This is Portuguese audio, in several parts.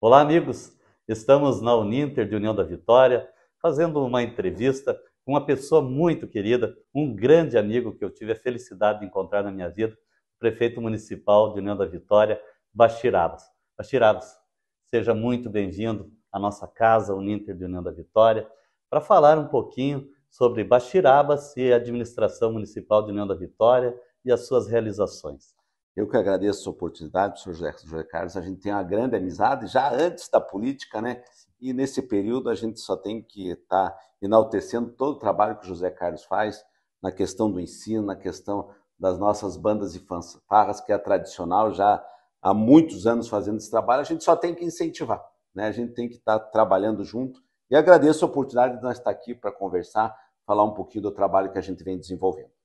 Olá, amigos! Estamos na Uninter de União da Vitória fazendo uma entrevista com uma pessoa muito querida, um grande amigo que eu tive a felicidade de encontrar na minha vida, o prefeito municipal de União da Vitória, Bashir Abbas. seja muito bem-vindo à nossa casa, Uninter de União da Vitória, para falar um pouquinho sobre Bashir e a administração municipal de União da Vitória e as suas realizações. Eu que agradeço a oportunidade, o José, José Carlos. A gente tem uma grande amizade já antes da política, né? E nesse período a gente só tem que estar tá enaltecendo todo o trabalho que o José Carlos faz na questão do ensino, na questão das nossas bandas e fanfarras, que é tradicional já há muitos anos fazendo esse trabalho. A gente só tem que incentivar, né? A gente tem que estar tá trabalhando junto. E agradeço a oportunidade de nós estar tá aqui para conversar, falar um pouquinho do trabalho que a gente vem desenvolvendo.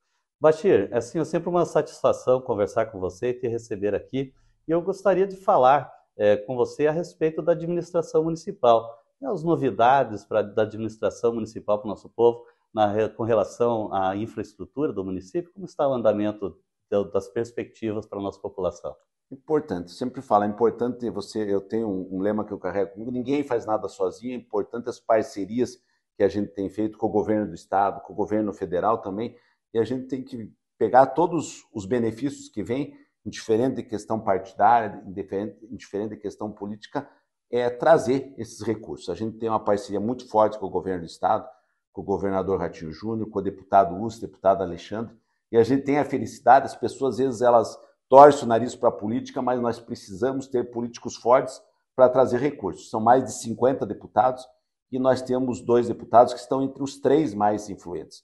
Bashir, é assim, é sempre uma satisfação conversar com você e te receber aqui. E eu gostaria de falar é, com você a respeito da administração municipal, as novidades pra, da administração municipal para o nosso povo, na, com relação à infraestrutura do município, como está o andamento de, das perspectivas para a nossa população? Importante, sempre falo, é importante você, eu tenho um, um lema que eu carrego comigo, ninguém faz nada sozinho, é importante as parcerias que a gente tem feito com o governo do estado, com o governo federal também, e a gente tem que pegar todos os benefícios que vêm, indiferente de questão partidária, indiferente, de questão política, é trazer esses recursos. A gente tem uma parceria muito forte com o governo do Estado, com o governador Ratinho Júnior, com o deputado Uso, deputado Alexandre, e a gente tem a felicidade, as pessoas às vezes elas torcem o nariz para a política, mas nós precisamos ter políticos fortes para trazer recursos. São mais de 50 deputados e nós temos dois deputados que estão entre os três mais influentes.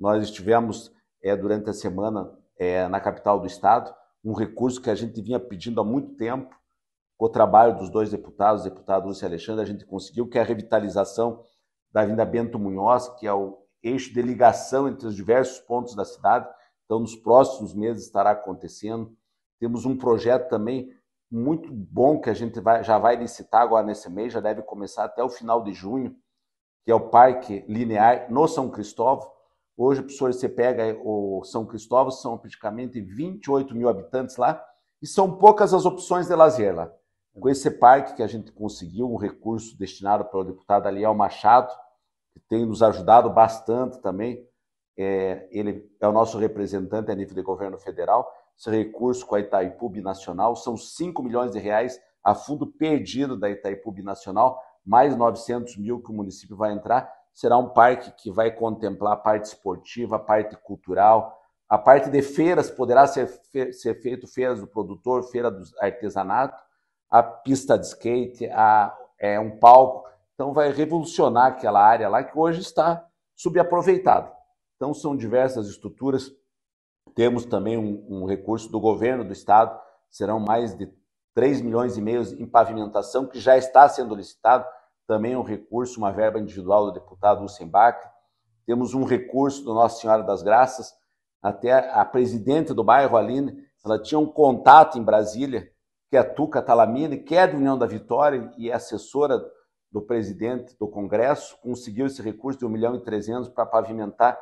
Nós estivemos é, durante a semana é, na capital do Estado, um recurso que a gente vinha pedindo há muito tempo. Com o trabalho dos dois deputados, deputado Lúcio Alexandre, a gente conseguiu que é a revitalização da Avenida Bento Munhoz, que é o eixo de ligação entre os diversos pontos da cidade, então nos próximos meses estará acontecendo. Temos um projeto também muito bom que a gente vai, já vai licitar agora nesse mês, já deve começar até o final de junho, que é o Parque Linear no São Cristóvão, Hoje, professor, você pega eh, o São Cristóvão, são praticamente 28 mil habitantes lá, e são poucas as opções de lazer lá. Com esse parque que a gente conseguiu, um recurso destinado pelo deputado Aliel Machado, que tem nos ajudado bastante também, é, ele é o nosso representante a nível de governo federal, esse recurso com a Itaipu Binacional, são 5 milhões de reais a fundo perdido da Itaipu Binacional, mais 900 mil que o município vai entrar, será um parque que vai contemplar a parte esportiva, a parte cultural, a parte de feiras, poderá ser, fe ser feito feiras do produtor, feira do artesanato, a pista de skate, a, é, um palco. Então vai revolucionar aquela área lá que hoje está subaproveitada. Então são diversas estruturas. Temos também um, um recurso do governo do estado, serão mais de 3 milhões e meio em pavimentação, que já está sendo licitado, também um recurso, uma verba individual do deputado Lucenbach. Temos um recurso do Nossa Senhora das Graças, até a presidente do bairro, Aline, ela tinha um contato em Brasília, que é a Tuca Talamini, que é do União da Vitória e é assessora do presidente do Congresso, conseguiu esse recurso de 1 milhão e 300 para pavimentar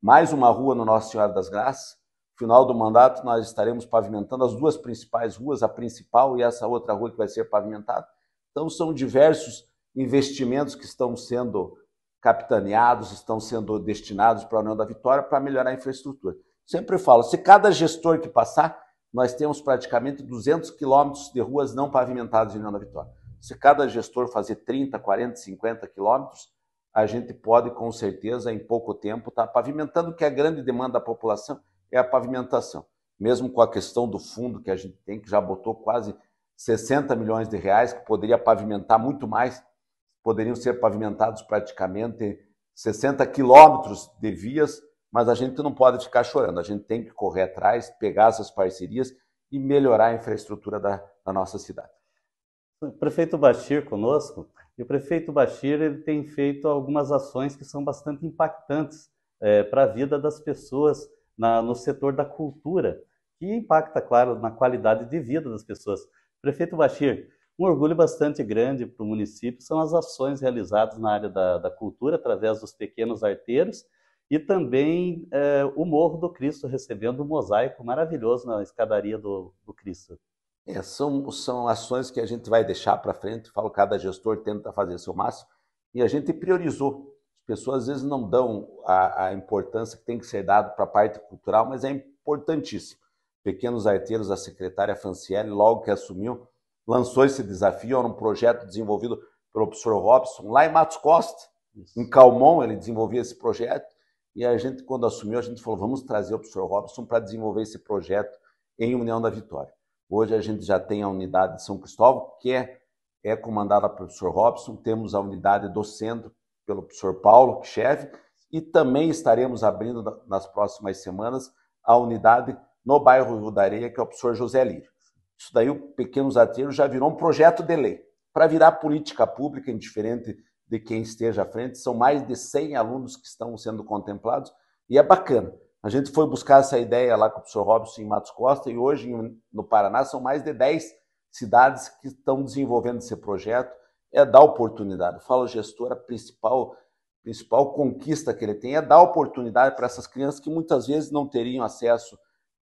mais uma rua no Nossa Senhora das Graças. No final do mandato, nós estaremos pavimentando as duas principais ruas, a principal e essa outra rua que vai ser pavimentada. Então, são diversos investimentos que estão sendo capitaneados, estão sendo destinados para a União da Vitória para melhorar a infraestrutura. Sempre falo, se cada gestor que passar, nós temos praticamente 200 quilômetros de ruas não pavimentadas em União da Vitória. Se cada gestor fazer 30, 40, 50 quilômetros, a gente pode, com certeza, em pouco tempo, estar tá pavimentando, que a grande demanda da população é a pavimentação. Mesmo com a questão do fundo que a gente tem, que já botou quase 60 milhões de reais, que poderia pavimentar muito mais poderiam ser pavimentados praticamente 60 quilômetros de vias, mas a gente não pode ficar chorando, a gente tem que correr atrás, pegar essas parcerias e melhorar a infraestrutura da, da nossa cidade. prefeito Bastir, conosco, e o prefeito Bastir, ele tem feito algumas ações que são bastante impactantes é, para a vida das pessoas na, no setor da cultura, que impacta, claro, na qualidade de vida das pessoas. Prefeito Bastir. Um orgulho bastante grande para o município são as ações realizadas na área da, da cultura, através dos pequenos arteiros, e também é, o Morro do Cristo, recebendo um mosaico maravilhoso na escadaria do, do Cristo. É, são, são ações que a gente vai deixar para frente, falo, cada gestor tenta fazer seu máximo, e a gente priorizou. As pessoas às vezes não dão a, a importância que tem que ser dado para a parte cultural, mas é importantíssimo. Pequenos arteiros, a secretária Franciele, logo que assumiu, lançou esse desafio, era um projeto desenvolvido pelo professor Robson, lá em Matos Costa, Isso. em Calmon, ele desenvolvia esse projeto, e a gente, quando assumiu, a gente falou, vamos trazer o professor Robson para desenvolver esse projeto em União da Vitória. Hoje a gente já tem a unidade de São Cristóvão, que é, é comandada pelo professor Robson, temos a unidade do centro pelo professor Paulo, que chefe, e também estaremos abrindo nas próximas semanas a unidade no bairro Rio da Areia, que é o professor José Lírio. Isso daí, o Pequenos Arteiros já virou um projeto de lei. Para virar política pública, indiferente de quem esteja à frente, são mais de 100 alunos que estão sendo contemplados, e é bacana. A gente foi buscar essa ideia lá com o professor Robson em Matos Costa, e hoje no Paraná são mais de 10 cidades que estão desenvolvendo esse projeto. É dar oportunidade. Eu falo gestor, a principal, principal conquista que ele tem é dar oportunidade para essas crianças que muitas vezes não teriam acesso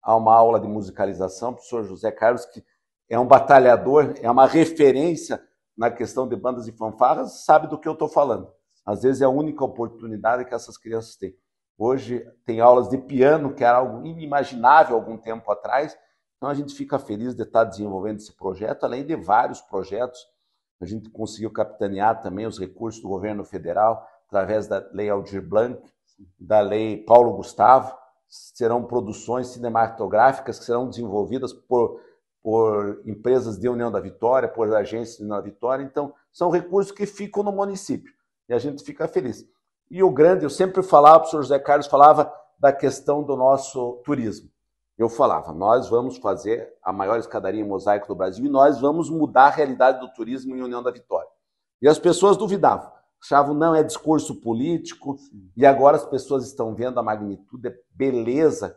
a uma aula de musicalização, o professor José Carlos, que é um batalhador, é uma referência na questão de bandas e fanfarras, sabe do que eu estou falando. Às vezes é a única oportunidade que essas crianças têm. Hoje tem aulas de piano, que era algo inimaginável algum tempo atrás, então a gente fica feliz de estar desenvolvendo esse projeto, além de vários projetos. A gente conseguiu capitanear também os recursos do governo federal, através da Lei Aldir Blanc, da Lei Paulo Gustavo, serão produções cinematográficas que serão desenvolvidas por, por empresas de União da Vitória, por agências de União da Vitória. Então, são recursos que ficam no município e a gente fica feliz. E o grande, eu sempre falava, o senhor José Carlos falava da questão do nosso turismo. Eu falava, nós vamos fazer a maior escadaria em mosaico do Brasil e nós vamos mudar a realidade do turismo em União da Vitória. E as pessoas duvidavam achavam não é discurso político Sim. e agora as pessoas estão vendo a magnitude, a é beleza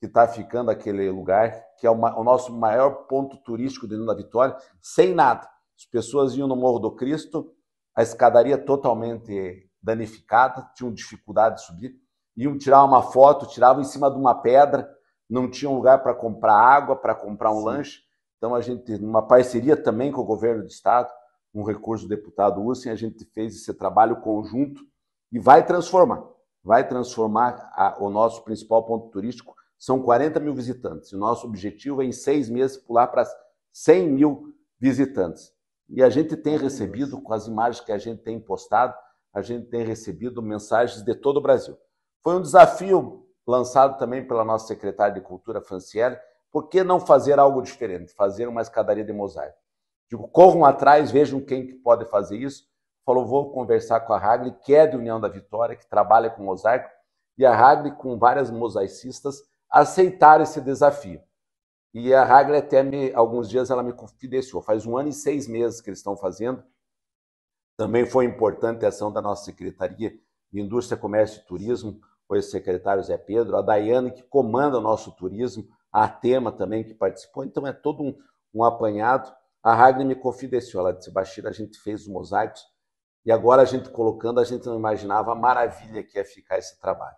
que está ficando aquele lugar, que é o nosso maior ponto turístico dentro da Vitória, sem nada. As pessoas iam no Morro do Cristo, a escadaria totalmente danificada, tinham dificuldade de subir, iam tirar uma foto, tiravam em cima de uma pedra, não tinham lugar para comprar água, para comprar um Sim. lanche. Então a gente, numa parceria também com o governo do estado, um recurso do deputado Ussen, a gente fez esse trabalho conjunto e vai transformar. Vai transformar a, o nosso principal ponto turístico. São 40 mil visitantes. o nosso objetivo é, em seis meses, pular para 100 mil visitantes. E a gente tem recebido, com as imagens que a gente tem postado, a gente tem recebido mensagens de todo o Brasil. Foi um desafio lançado também pela nossa secretária de Cultura, Franciele, por que não fazer algo diferente, fazer uma escadaria de mosaico? Digo, corram atrás, vejam quem que pode fazer isso. Falou, vou conversar com a Hagli, que é de União da Vitória, que trabalha com mosaico, e a Hagli, com várias mosaicistas, aceitaram esse desafio. E a Hagli até me, alguns dias ela me confidenciou, faz um ano e seis meses que eles estão fazendo. Também foi importante a ação da nossa Secretaria de Indústria, Comércio e Turismo, foi o secretário Zé Pedro, a Daiane, que comanda o nosso turismo, a Tema também, que participou. Então é todo um, um apanhado a Hagner me confidenciou, ela disse, Bastida, a gente fez os mosaicos e agora a gente colocando, a gente não imaginava a maravilha que ia ficar esse trabalho.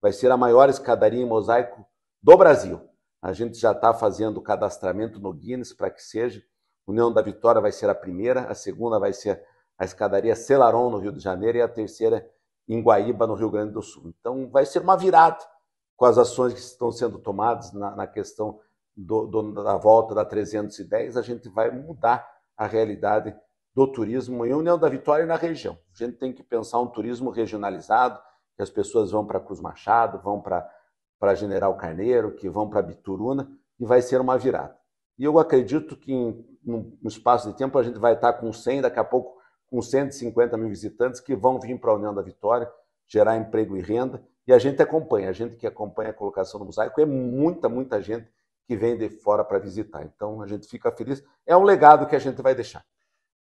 Vai ser a maior escadaria em mosaico do Brasil. A gente já está fazendo o cadastramento no Guinness para que seja. União da Vitória vai ser a primeira, a segunda vai ser a escadaria Celaron, no Rio de Janeiro, e a terceira em Guaíba, no Rio Grande do Sul. Então, vai ser uma virada com as ações que estão sendo tomadas na, na questão do, do, da volta da 310, a gente vai mudar a realidade do turismo em União da Vitória e na região. A gente tem que pensar um turismo regionalizado, que as pessoas vão para Cruz Machado, vão para General Carneiro, que vão para Bituruna, e vai ser uma virada. E eu acredito que em um espaço de tempo a gente vai estar com 100, daqui a pouco com 150 mil visitantes que vão vir para a União da Vitória, gerar emprego e renda, e a gente acompanha, a gente que acompanha a colocação do mosaico, é muita, muita gente que vem de fora para visitar. Então a gente fica feliz. É um legado que a gente vai deixar.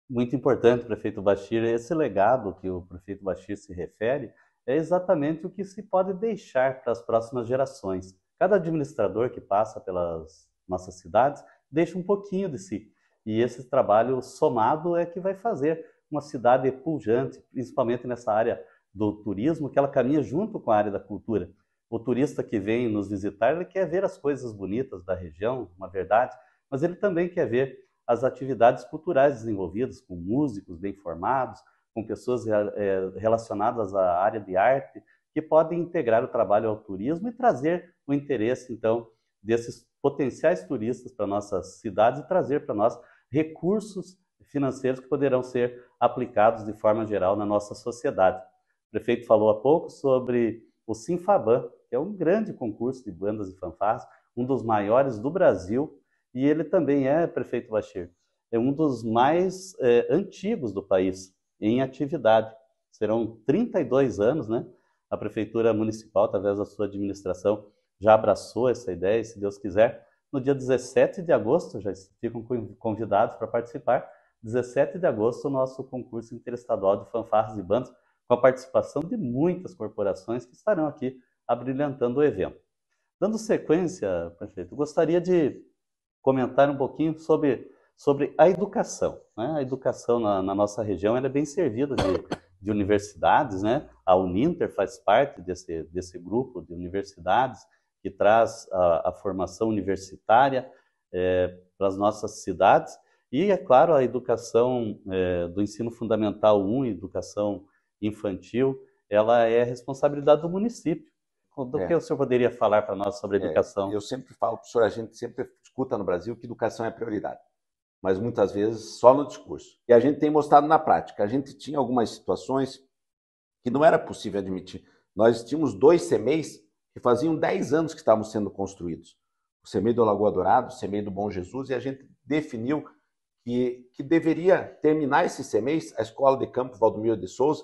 Muito importante, prefeito Bashir. Esse legado que o prefeito Bashir se refere é exatamente o que se pode deixar para as próximas gerações. Cada administrador que passa pelas nossas cidades deixa um pouquinho de si. E esse trabalho somado é que vai fazer uma cidade pujante, principalmente nessa área do turismo, que ela caminha junto com a área da cultura. O turista que vem nos visitar, ele quer ver as coisas bonitas da região, uma verdade, mas ele também quer ver as atividades culturais desenvolvidas com músicos bem formados, com pessoas é, relacionadas à área de arte, que podem integrar o trabalho ao turismo e trazer o interesse, então, desses potenciais turistas para nossas cidades e trazer para nós recursos financeiros que poderão ser aplicados de forma geral na nossa sociedade. O prefeito falou há pouco sobre o Sinfaban, que é um grande concurso de bandas e fanfarras, um dos maiores do Brasil, e ele também é, prefeito Bachir, é um dos mais é, antigos do país em atividade. Serão 32 anos, né? A Prefeitura Municipal, através da sua administração, já abraçou essa ideia, e, se Deus quiser, no dia 17 de agosto, já ficam convidados para participar, 17 de agosto, o nosso concurso interestadual de fanfarras e bandas, com a participação de muitas corporações que estarão aqui abrilhantando o evento. Dando sequência, prefeito, gostaria de comentar um pouquinho sobre, sobre a educação. Né? A educação na, na nossa região é bem servida de, de universidades, né? a Uninter faz parte desse, desse grupo de universidades que traz a, a formação universitária é, para as nossas cidades e, é claro, a educação é, do ensino fundamental 1, educação infantil, ela é responsabilidade do município do é. que o senhor poderia falar para nós sobre é, educação? É, eu sempre falo, professor, a gente sempre escuta no Brasil que educação é prioridade, mas muitas vezes só no discurso. E a gente tem mostrado na prática. A gente tinha algumas situações que não era possível admitir. Nós tínhamos dois CMEs que faziam 10 anos que estavam sendo construídos. O CMEI do Lagoa Dourado, o CMEI do Bom Jesus, e a gente definiu que, que deveria terminar esse CMEI, a Escola de Campo Valdomiro de Souza,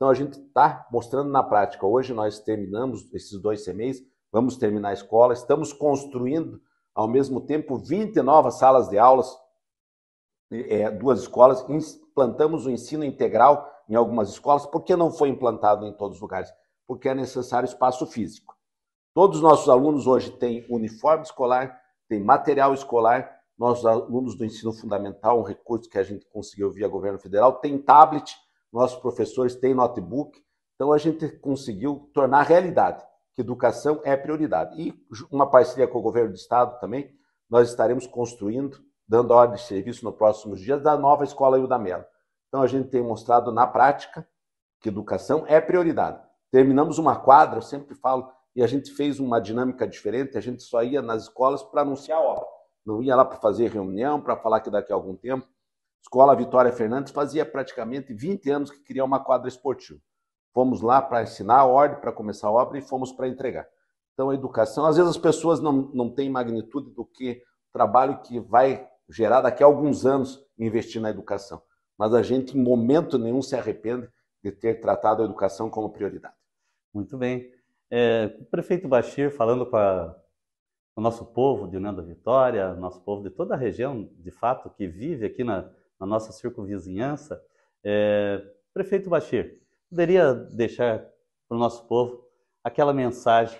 então a gente está mostrando na prática. Hoje nós terminamos esses dois semestres, vamos terminar a escola, estamos construindo ao mesmo tempo 20 novas salas de aulas, é, duas escolas, implantamos o ensino integral em algumas escolas. Por que não foi implantado em todos os lugares? Porque é necessário espaço físico. Todos os nossos alunos hoje têm uniforme escolar, têm material escolar. Nossos alunos do ensino fundamental, um recurso que a gente conseguiu via governo federal, tem tablet nossos professores têm notebook, então a gente conseguiu tornar realidade que educação é prioridade. E uma parceria com o governo do estado também, nós estaremos construindo, dando ordem de serviço nos próximos dias, da nova escola Iudamelo. Então a gente tem mostrado na prática que educação é prioridade. Terminamos uma quadra, eu sempre falo, e a gente fez uma dinâmica diferente, a gente só ia nas escolas para anunciar a obra. Não ia lá para fazer reunião, para falar que daqui a algum tempo Escola Vitória Fernandes fazia praticamente 20 anos que queria uma quadra esportiva. Fomos lá para ensinar a ordem, para começar a obra e fomos para entregar. Então, a educação, às vezes as pessoas não, não têm magnitude do que o trabalho que vai gerar daqui a alguns anos investir na educação. Mas a gente, em momento nenhum, se arrepende de ter tratado a educação como prioridade. Muito bem. É, o prefeito Bachir falando com, a, o nosso povo de União da Vitória, nosso povo de toda a região, de fato, que vive aqui na, na nossa circunvizinhança, é, prefeito Bachir, poderia deixar para o nosso povo aquela mensagem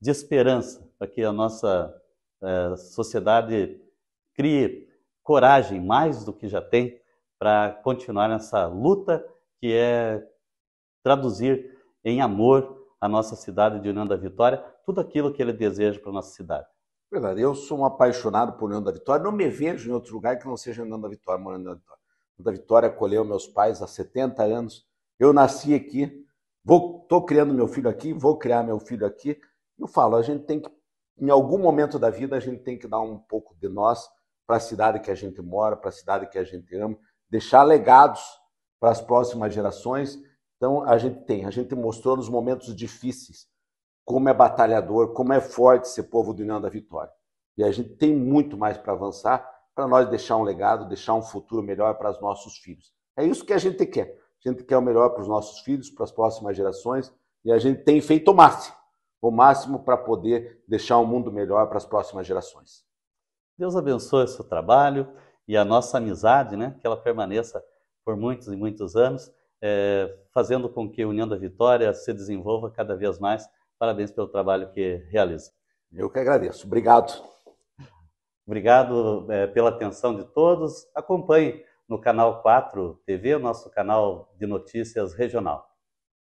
de esperança para que a nossa é, sociedade crie coragem mais do que já tem para continuar nessa luta que é traduzir em amor a nossa cidade de União da Vitória, tudo aquilo que ele deseja para a nossa cidade. Verdade, eu sou um apaixonado por Leão da Vitória, não me vejo em outro lugar que não seja Leão da Vitória, morando na Vitória. Leão da Vitória acolheu meus pais há 70 anos, eu nasci aqui, vou, tô criando meu filho aqui, vou criar meu filho aqui. Eu falo, a gente tem que, em algum momento da vida, a gente tem que dar um pouco de nós para a cidade que a gente mora, para a cidade que a gente ama, deixar legados para as próximas gerações. Então, a gente tem, a gente mostrou nos momentos difíceis, como é batalhador, como é forte ser povo do União da Vitória. E a gente tem muito mais para avançar, para nós deixar um legado, deixar um futuro melhor para os nossos filhos. É isso que a gente quer. A gente quer o melhor para os nossos filhos, para as próximas gerações, e a gente tem feito o máximo, o máximo para poder deixar um mundo melhor para as próximas gerações. Deus abençoe o seu trabalho e a nossa amizade, né? Que ela permaneça por muitos e muitos anos, é, fazendo com que a União da Vitória se desenvolva cada vez mais Parabéns pelo trabalho que realiza. Eu que agradeço. Obrigado. Obrigado é, pela atenção de todos. Acompanhe no canal 4 TV, nosso canal de notícias regional.